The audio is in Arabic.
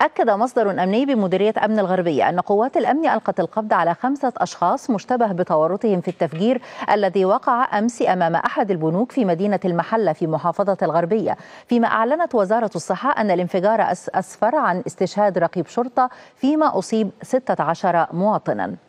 أكد مصدر أمني بمديرية أمن الغربية أن قوات الأمن ألقت القبض على خمسة أشخاص مشتبه بتورطهم في التفجير الذي وقع أمس أمام أحد البنوك في مدينة المحلة في محافظة الغربية فيما أعلنت وزارة الصحة أن الانفجار أسفر عن استشهاد رقيب شرطة فيما أصيب 16 مواطناً